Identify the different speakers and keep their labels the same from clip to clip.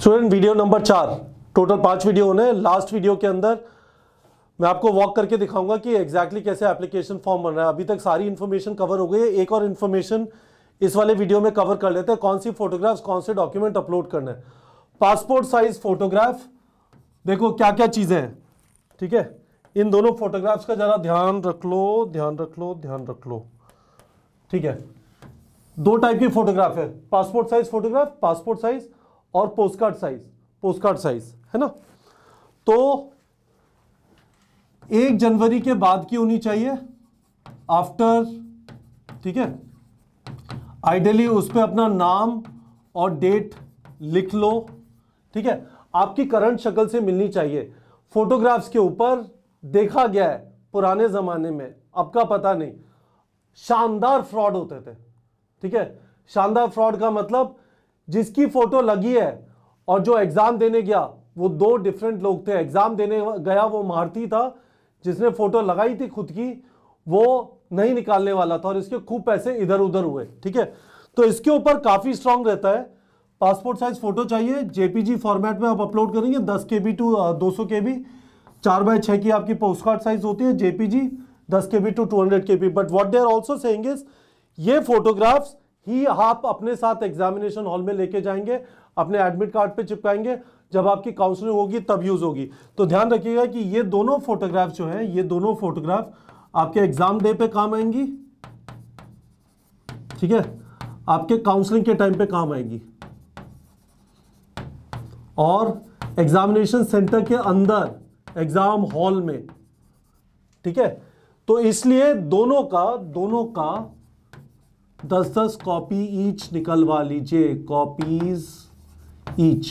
Speaker 1: student video number चार total पांच video होने हैं लास्ट वीडियो के अंदर मैं आपको वॉक करके दिखाऊंगा कि एग्जैक्टली exactly कैसे एप्लीकेशन फॉर्म बन रहा है अभी तक सारी इन्फॉर्मेशन कवर हो गई है एक और इन्फॉर्मेशन इस वाले वीडियो में कवर कर लेते हैं कौन सी फोटोग्राफ्स कौन से डॉक्यूमेंट अपलोड करना है पासपोर्ट साइज फोटोग्राफ देखो क्या क्या चीज़ें हैं ठीक है इन दोनों फोटोग्राफ्स का ज़रा ध्यान रख लो ध्यान रख लो ध्यान रख लो ठीक है दो टाइप की फोटोग्राफ है passport size photograph passport size और postcard size postcard size है ना तो एक जनवरी के बाद की होनी चाहिए आफ्टर ठीक है आइडियली उस पर अपना नाम और डेट लिख लो ठीक है आपकी करंट शक्ल से मिलनी चाहिए फोटोग्राफ्स के ऊपर देखा गया है पुराने ज़माने में अब का पता नहीं शानदार फ्रॉड होते थे ठीक है शानदार फ्रॉड का मतलब जिसकी फोटो लगी है और जो एग्ज़ाम देने गया वो दो डिफरेंट लोग थे एग्ज़ाम देने गया वो मारती था जिसने फ़ोटो लगाई थी खुद की वो नहीं निकालने वाला था और इसके खूब पैसे इधर उधर हुए ठीक है तो इसके ऊपर काफ़ी स्ट्रांग रहता है पासपोर्ट साइज फ़ोटो चाहिए जेपीजी फॉर्मेट में आप अपलोड करेंगे दस के बी टू दो सौ के बी चार बाय छः की आपकी पोस्ट कार्ड साइज होती है जेपीजी दस K B to two hundred K B but what they are also सेंगे इज ये फोटोग्राफ्स ही आप अपने साथ एग्जामिनेशन हॉल में लेके जाएंगे अपने एडमिट कार्ड पे चिपकाएंगे जब आपकी काउंसलिंग होगी तब यूज होगी तो ध्यान रखिएगा कि ये दोनों फोटोग्राफ जो है ये दोनों फोटोग्राफ आपके एग्जाम डे पे काम आएंगी ठीक है आपके काउंसलिंग के टाइम पे काम आएगी और एग्जामिनेशन सेंटर के अंदर एग्जाम हॉल में ठीक है तो इसलिए दोनों का दोनों का दस दस कॉपी ईच निकलवा लीजिए कॉपीज ईच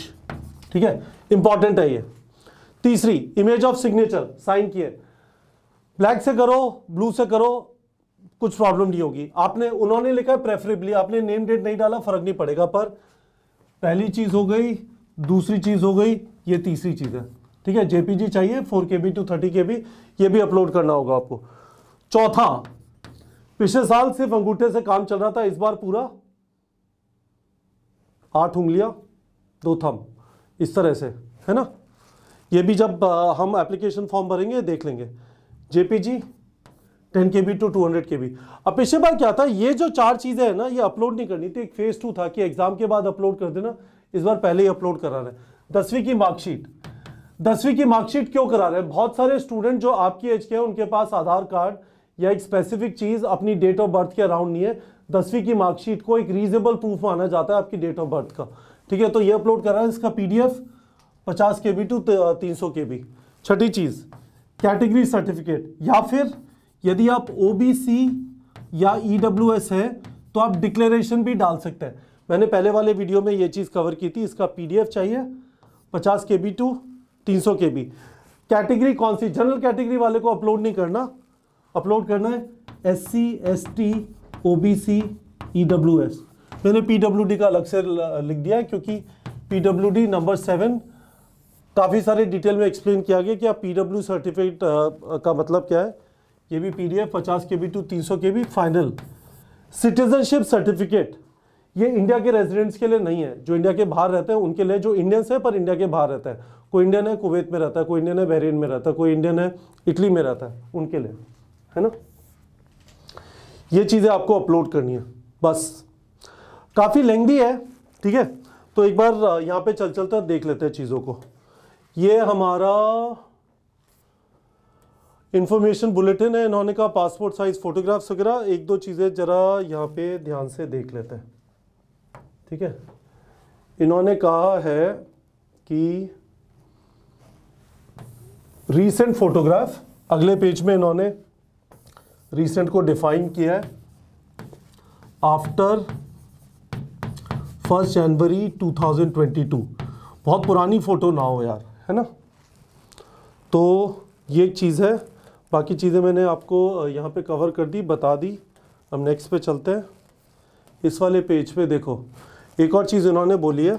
Speaker 1: ठीक है इंपॉर्टेंट है ये तीसरी इमेज ऑफ सिग्नेचर साइन किए ब्लैक से करो ब्लू से करो कुछ प्रॉब्लम नहीं होगी आपने उन्होंने लिखा है प्रेफरेबली आपने नेम डेट नहीं डाला फर्क नहीं पड़ेगा पर पहली चीज हो गई दूसरी चीज हो गई ये तीसरी चीज है ठीक है जेपीजी चाहिए four K B to thirty K B ये भी अपलोड करना होगा आपको चौथा पिछले साल सिर्फ अंगूठे से काम चल रहा था इस बार पूरा आठ उंगलियां दो थम इस तरह से है ना ये भी जब हम एप्लीकेशन फॉर्म भरेंगे देख लेंगे JPG 10 K B to two hundred K B अब पिछले बार क्या था ये जो चार चीज़ें हैं ना ये अपलोड नहीं करनी थी एक फेज़ टू था कि एग्ज़ाम के बाद अपलोड कर देना इस बार पहले ही अपलोड करा रहे हैं दसवीं की मार्कशीट दसवीं की मार्कशीट क्यों करा रहे हैं बहुत सारे स्टूडेंट जो आपकी एज के हैं उनके पास आधार कार्ड या एक स्पेसिफिक चीज़ अपनी डेट ऑफ बर्थ के अराउंड नहीं है दसवीं की मार्कशीट को एक रीजनेबल प्रूफ माना जाता है आपकी डेट ऑफ बर्थ का ठीक है तो ये अपलोड करा है इसका पी डी एफ पचास के बी टू तीन सौ के बी छठी चीज़ कैटेगरी सर्टिफिकेट या फिर यदि आप ओ बी सी या ई डब्ल्यू एस है तो आप डिक्लेरेशन भी डाल सकते हैं मैंने पहले वाले वीडियो में ये चीज़ कवर की थी इसका पी डी एफ चाहिए पचास के बी टू तीन सौ के बी कैटेगरी कौन सी जनरल कैटेगरी वाले को अपलोड नहीं करना अपलोड करना है S C S T O B C E W S मैंने पी डब्ल्यू डी का अलग से लिख दिया है क्योंकि P W D number seven काफ़ी सारे डिटेल में एक्सप्लेन किया गया कि आप पी डब्ल्यू सर्टिफिकेट का मतलब क्या है ये भी पी डी एफ पचास के बी टू तीन सौ K B final citizenship certificate ये इंडिया के रेजिडेंट्स के लिए नहीं है जो इंडिया के बाहर रहते हैं उनके लिए जो इंडियंस हैं पर इंडिया के बाहर रहते हैं कोई इंडियन है कुवैत में रहता है कोई इंडियन है बहरीन में रहता है कोई इंडियन है इटली में रहता है उनके लिए है ना ये चीज़ें आपको अपलोड करनी है बस काफ़ी लेंदी है ठीक है तो एक बार यहाँ पे चल चलते देख लेते हैं चीज़ों को ये हमारा इन्फॉर्मेशन बुलेटिन है इन्होंने कहा पासपोर्ट साइज फ़ोटोग्राफ्स वगैरह एक दो चीज़ें ज़रा यहाँ पे ध्यान से देख लेते हैं ठीक है इन्होंने कहा है कि रीसेंट फ़ोटोग्राफ अगले पेज में इन्होंने रिसेंट को डिफाइन किया है आफ्टर फर्स्ट जनवरी 2022 बहुत पुरानी फ़ोटो ना हो यार है ना तो ये एक चीज़ है बाकी चीज़ें मैंने आपको यहाँ पे कवर कर दी बता दी हम नेक्स्ट पे चलते हैं इस वाले पेज पे देखो एक और चीज़ इन्होंने बोली है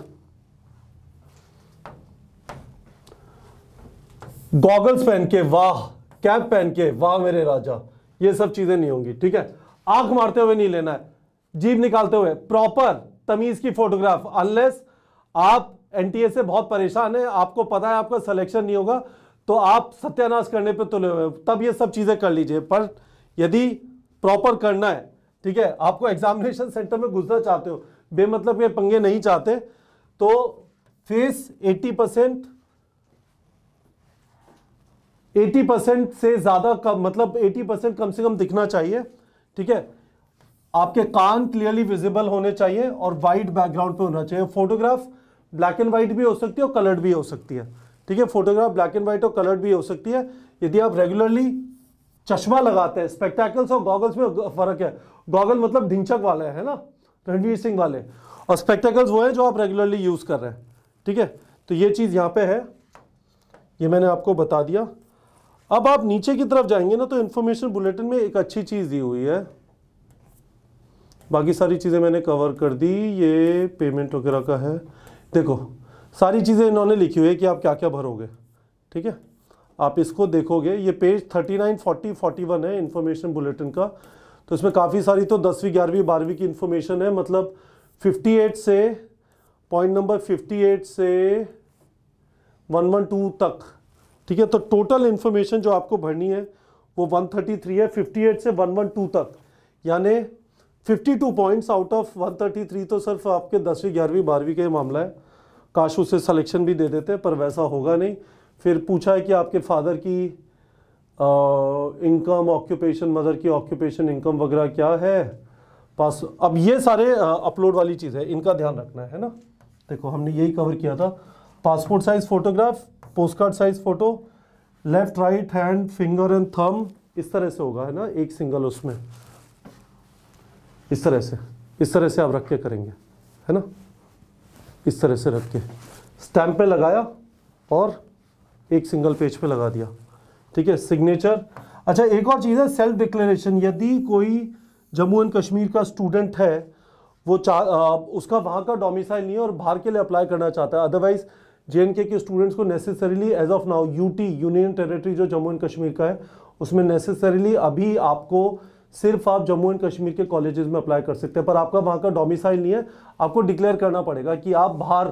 Speaker 1: गॉगल्स पहन के वाह कैप पहन के वाह मेरे राजा ये सब चीज़ें नहीं होंगी ठीक है आंख मारते हुए नहीं लेना है जीप निकालते हुए प्रॉपर तमीज़ की फोटोग्राफ अनलेस आप एनटीए से बहुत परेशान है आपको पता है आपका सिलेक्शन नहीं होगा तो आप सत्यानाश करने पे तुले हुए तब ये सब चीज़ें कर लीजिए पर यदि प्रॉपर करना है ठीक है आपको एग्जामिनेशन सेंटर में घुसना चाहते हो बेमतलब के पंगे नहीं चाहते तो फीस 80 परसेंट एटी परसेंट से ज़्यादा कम मतलब एटी परसेंट कम से कम दिखना चाहिए ठीक है आपके कान क्लियरली विजिबल होने चाहिए और वाइट बैकग्राउंड पे होना चाहिए फोटोग्राफ ब्लैक एंड वाइट भी हो सकती है और कलर्ड भी हो सकती है ठीक है फोटोग्राफ ब्लैक एंड वाइट और कलर्ड भी हो सकती है यदि आप रेगुलरली चश्मा लगाते हैं स्पेक्टैकल्स और गॉगल्स में फ़र्क है गॉगल मतलब ढिंचक वाले हैं ना रणवीर सिंह वाले और स्पेक्टेकल्स वो हैं जो आप रेगुलरली यूज़ कर रहे हैं ठीक है तो ये चीज़ यहाँ पे है ये मैंने आपको बता दिया अब आप नीचे की तरफ जाएंगे ना तो इन्फॉर्मेशन बुलेटिन में एक अच्छी चीज़ दी हुई है बाकी सारी चीज़ें मैंने कवर कर दी ये पेमेंट वगैरह का है देखो सारी चीज़ें इन्होंने लिखी हुई है कि आप क्या क्या भरोगे ठीक है आप इसको देखोगे ये पेज 39, 40, 41 है इन्फॉर्मेशन बुलेटिन का तो इसमें काफ़ी सारी तो दसवीं ग्यारहवीं बारहवीं की इन्फॉर्मेशन है मतलब 58 से पॉइंट नंबर 58 से 112 तक ठीक है तो टोटल इन्फॉर्मेशन जो आपको भरनी है वो 133 है 58 से 112 तक यानी 52 पॉइंट्स आउट ऑफ 133 तो सिर्फ आपके दसवीं ग्यारहवीं बारहवीं का मामला है काश उसे सलेक्शन भी दे देते पर वैसा होगा नहीं फिर पूछा है कि आपके फादर की इनकम ऑक्यूपेशन मदर की ऑक्यूपेशन इनकम वगैरह क्या है पास अब ये सारे अपलोड वाली चीज़ है इनका ध्यान रखना है ना देखो हमने यही कवर किया था passport size photograph postcard size photo left right hand finger and thumb इस तरह से होगा है ना एक सिंगल उसमें इस तरह से इस तरह से आप रख के करेंगे है ना इस तरह से रख के स्टैम्प पे लगाया और एक सिंगल पेज पे लगा दिया ठीक है सिग्नेचर अच्छा एक और चीज़ है सेल्फ डिक्लेरेशन यदि कोई जम्मू एंड कश्मीर का स्टूडेंट है वो चा उसका वहाँ का डोमिसाइल नहीं है और बाहर के लिए अप्लाई करना चाहता है अदरवाइज़ जे के स्टूडेंट्स को necessarily as of now UT union territory जो जम्मू एंड कश्मीर का है उसमें नेसेसरीली अभी आपको सिर्फ आप जम्मू एंड कश्मीर के कॉलेजेस में अप्लाई कर सकते हैं पर आपका वहाँ का डोमिसाइल नहीं है आपको डिक्लेयर करना पड़ेगा कि आप बाहर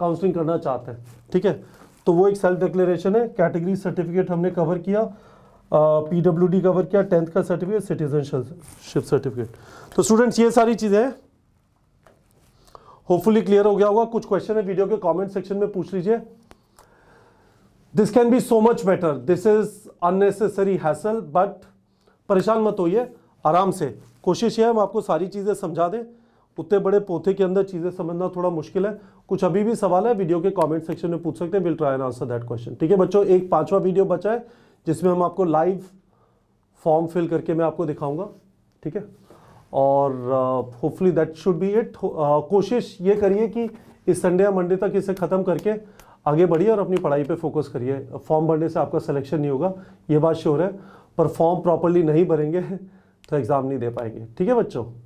Speaker 1: काउंसलिंग करना चाहते हैं ठीक है तो वो एक सेल्फ डिक्लेरेशन है कैटेगरी सर्टिफिकेट हमने कवर किया पी डब्ल्यू डी कवर किया टेंथ का सर्टिफिकेट सिटीजनशिप सर्टिफिकेट तो स्टूडेंट्स ये सारी चीज़ें हैं होपफुली क्लियर हो गया होगा कुछ क्वेश्चन है वीडियो के कमेंट सेक्शन में पूछ लीजिए this can be so much better this is unnecessary hassle but परेशान मत होइए आराम से कोशिश है हम आपको सारी चीज़ें समझा दें उतने बड़े पोथे के अंदर चीज़ें समझना थोड़ा मुश्किल है कुछ अभी भी सवाल है वीडियो के कमेंट सेक्शन में पूछ सकते हैं will try and answer that question ठीक है बच्चों एक पांचवा वीडियो बचा है जिसमें हम आपको लाइव फॉर्म फिल करके मैं आपको दिखाऊंगा ठीक है और hopefully that should be it कोशिश ये करिए कि इस संडे या मंडे तक इसे ख़त्म करके आगे बढ़िए और अपनी पढ़ाई पे फोकस करिए फॉर्म भरने से आपका सिलेक्शन नहीं होगा ये बात श्योर है पर फॉर्म प्रॉपरली नहीं भरेंगे तो एग्ज़ाम नहीं दे पाएंगे ठीक है बच्चों